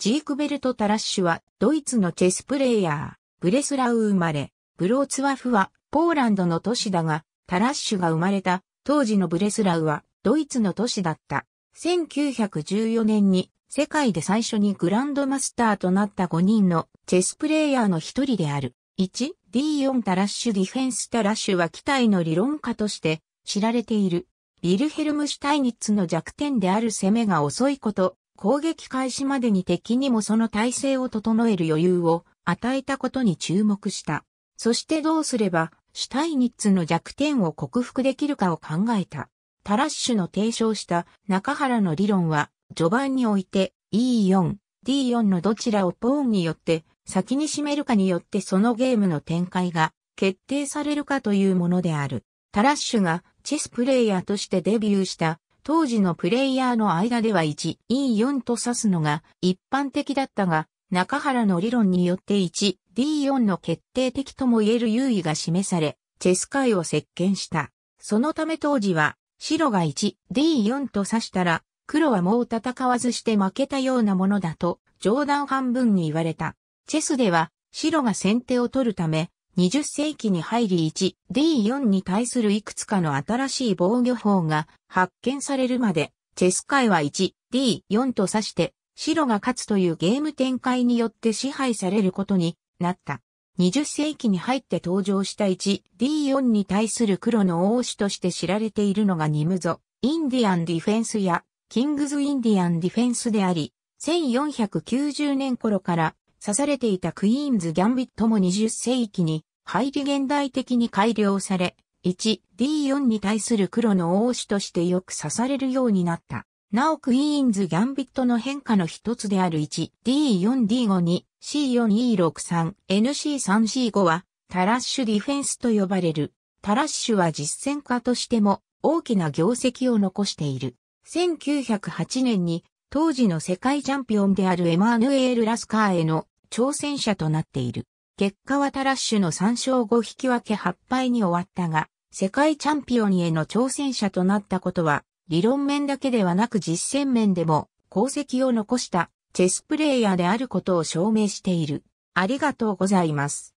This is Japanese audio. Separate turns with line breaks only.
ジークベルト・タラッシュは、ドイツのチェスプレイヤー、ブレスラウ生まれ、ブローツワフは、ポーランドの都市だが、タラッシュが生まれた、当時のブレスラウは、ドイツの都市だった。1914年に、世界で最初にグランドマスターとなった5人のチェスプレイヤーの一人である。1、D4 タラッシュディフェンスタラッシュは機体の理論家として知られている。ビルヘルム・シュタイニッツの弱点である攻めが遅いこと、攻撃開始までに敵にもその体制を整える余裕を与えたことに注目した。そしてどうすれば、シュタイニッツの弱点を克服できるかを考えた。タラッシュの提唱した中原の理論は、序盤において E4、D4 のどちらをポーンによって先に占めるかによってそのゲームの展開が決定されるかというものである。タラッシュがチェスプレイヤーとしてデビューした当時のプレイヤーの間では 1E4 と指すのが一般的だったが、中原の理論によって 1D4 の決定的とも言える優位が示され、チェス界を席巻した。そのため当時は、白が 1D4 と指したら、黒はもう戦わずして負けたようなものだと、冗談半分に言われた。チェスでは、白が先手を取るため、20世紀に入り 1D4 に対するいくつかの新しい防御法が発見されるまで、チェス界は 1D4 と指して、白が勝つというゲーム展開によって支配されることになった。20世紀に入って登場した 1D4 に対する黒の王子として知られているのがニムゾ、インディアンディフェンスや、キングズインディアンディフェンスであり、1490年頃から刺されていたクイーンズ・ギャンビットも20世紀に入り現代的に改良され、1D4 に対する黒の王子としてよく刺されるようになった。なおクイーンズ・ギャンビットの変化の一つである 1D4D5 に c 4 e 6 3 n c 3 c 5はタラッシュディフェンスと呼ばれる。タラッシュは実践家としても大きな業績を残している。1908年に当時の世界チャンピオンであるエマーヌエール・ラスカーへの挑戦者となっている。結果はタラッシュの3勝5引き分け8敗に終わったが、世界チャンピオンへの挑戦者となったことは、理論面だけではなく実践面でも功績を残したチェスプレイヤーであることを証明している。ありがとうございます。